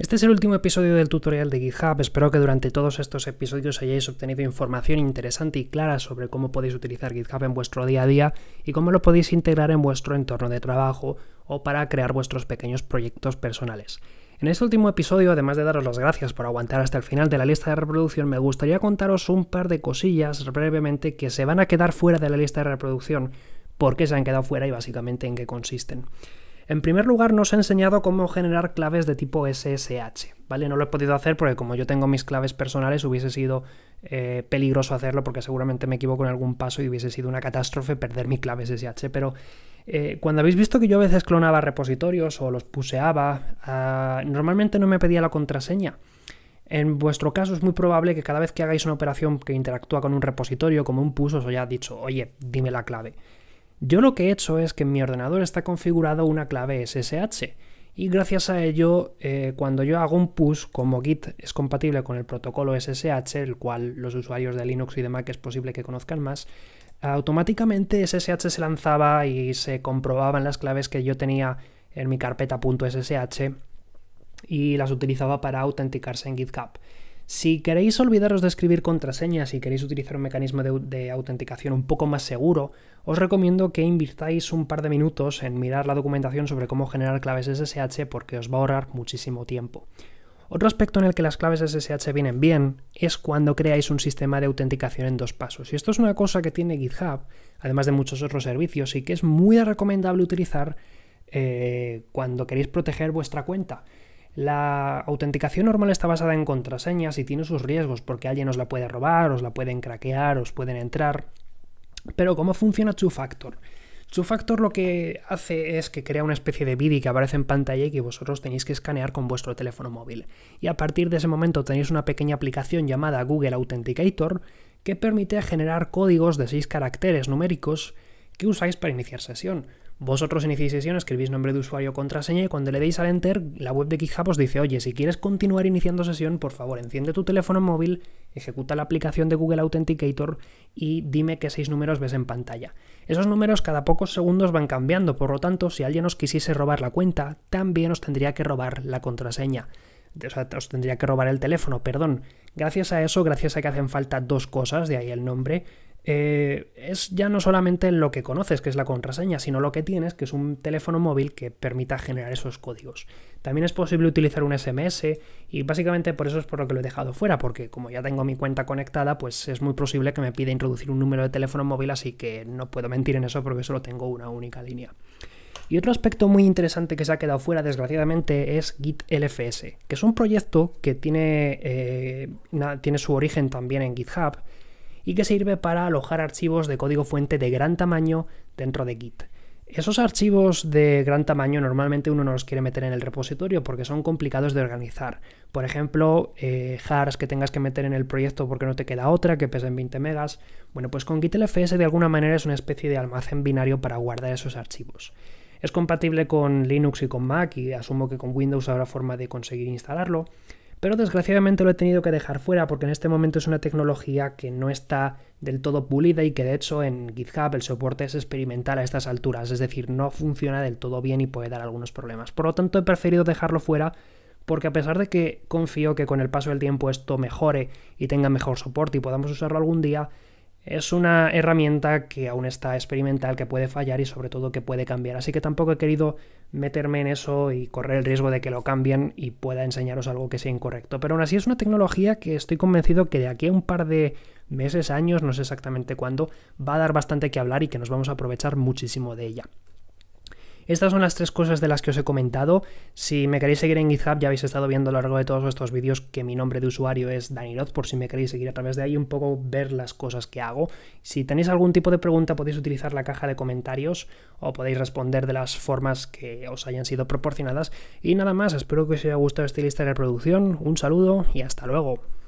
Este es el último episodio del tutorial de GitHub, espero que durante todos estos episodios hayáis obtenido información interesante y clara sobre cómo podéis utilizar GitHub en vuestro día a día y cómo lo podéis integrar en vuestro entorno de trabajo o para crear vuestros pequeños proyectos personales. En este último episodio, además de daros las gracias por aguantar hasta el final de la lista de reproducción, me gustaría contaros un par de cosillas brevemente que se van a quedar fuera de la lista de reproducción, por qué se han quedado fuera y básicamente en qué consisten. En primer lugar, nos he enseñado cómo generar claves de tipo SSH, ¿vale? No lo he podido hacer porque como yo tengo mis claves personales hubiese sido eh, peligroso hacerlo porque seguramente me equivoco en algún paso y hubiese sido una catástrofe perder mi clave SSH, pero eh, cuando habéis visto que yo a veces clonaba repositorios o los puseaba, ah, normalmente no me pedía la contraseña. En vuestro caso es muy probable que cada vez que hagáis una operación que interactúa con un repositorio, como un push, os haya dicho, oye, dime la clave. Yo lo que he hecho es que en mi ordenador está configurado una clave SSH y gracias a ello, eh, cuando yo hago un push, como Git es compatible con el protocolo SSH, el cual los usuarios de Linux y de Mac es posible que conozcan más, automáticamente SSH se lanzaba y se comprobaban las claves que yo tenía en mi carpeta .ssh y las utilizaba para autenticarse en GitHub. Si queréis olvidaros de escribir contraseñas y queréis utilizar un mecanismo de, autenticación un poco más seguro, os recomiendo que invirtáis un par de minutos en mirar la documentación sobre cómo generar claves SSH porque os va a ahorrar muchísimo tiempo. Otro aspecto en el que las claves SSH vienen bien es cuando creáis un sistema de autenticación en dos pasos. Y esto es una cosa que tiene GitHub, además de muchos otros servicios, y que es muy recomendable utilizar eh, cuando queréis proteger vuestra cuenta. La autenticación normal está basada en contraseñas y tiene sus riesgos porque alguien os la puede robar, os la pueden craquear, os pueden entrar. Pero ¿cómo funciona TrueFactor? Factor? Two Factor lo que hace es que crea una especie de BIDI que aparece en pantalla y que vosotros tenéis que escanear con vuestro teléfono móvil. Y a partir de ese momento tenéis una pequeña aplicación llamada Google Authenticator que permite generar códigos de seis caracteres numéricos que usáis para iniciar sesión. Vosotros iniciáis sesión, escribís nombre de usuario, contraseña y cuando le deis al enter, la web de GitHub os dice, oye, si quieres continuar iniciando sesión, por favor, enciende tu teléfono móvil, ejecuta la aplicación de Google Authenticator y dime qué seis números ves en pantalla. Esos números cada pocos segundos van cambiando, por lo tanto, si alguien os quisiese robar la cuenta, también os tendría que robar la contraseña o sea, os tendría que robar el teléfono, perdón. Gracias a eso, gracias a que hacen falta dos cosas, de ahí el nombre, eh, es ya no solamente lo que conoces, que es la contraseña, sino lo que tienes, que es un teléfono móvil que permita generar esos códigos. También es posible utilizar un SMS y básicamente por eso es por lo que lo he dejado fuera, porque como ya tengo mi cuenta conectada, pues es muy posible que me pida introducir un número de teléfono móvil, así que no puedo mentir en eso porque solo tengo una única línea. Y otro aspecto muy interesante que se ha quedado fuera, desgraciadamente, es Git LFS, que es un proyecto que eh, tiene, su origen también en GitHub y que sirve para alojar archivos de código fuente de gran tamaño dentro de Git. Esos archivos de gran tamaño normalmente uno no los quiere meter en el repositorio porque son complicados de organizar. Por ejemplo, jars eh, que tengas que meter en el proyecto porque no te queda otra, que pesen 20 megas. Bueno, pues con Git LFS de alguna manera es una especie de almacén binario para guardar esos archivos. Es compatible con Linux y con Mac y asumo que con Windows habrá forma de conseguir instalarlo, pero desgraciadamente lo he tenido que dejar fuera porque en este momento es una tecnología que no está del todo pulida y que de hecho en GitHub el soporte es experimental a estas alturas, es decir, no funciona del todo bien y puede dar algunos problemas. Por lo tanto he preferido dejarlo fuera porque a pesar de que confío que con el paso del tiempo esto mejore y tenga mejor soporte y podamos usarlo algún día, es una herramienta que aún está experimental, que puede fallar y sobre todo que puede cambiar. Así que tampoco he querido meterme en eso y correr el riesgo de que lo cambien y pueda enseñaros algo que sea incorrecto. Pero aún así es una tecnología que estoy convencido que de aquí a un par de meses, años, no sé exactamente cuándo, va a dar bastante que hablar y que nos vamos a aprovechar muchísimo de ella. Estas son las tres cosas de las que os he comentado. Si me queréis seguir en GitHub, ya habéis estado viendo a lo largo de todos estos vídeos que mi nombre de usuario es Daniroz, por si me queréis seguir a través de ahí un poco ver las cosas que hago. Si tenéis algún tipo de pregunta, podéis utilizar la caja de comentarios o podéis responder de las formas que os hayan sido proporcionadas. Y nada más, espero que os haya gustado esta lista de reproducción. Un saludo y hasta luego.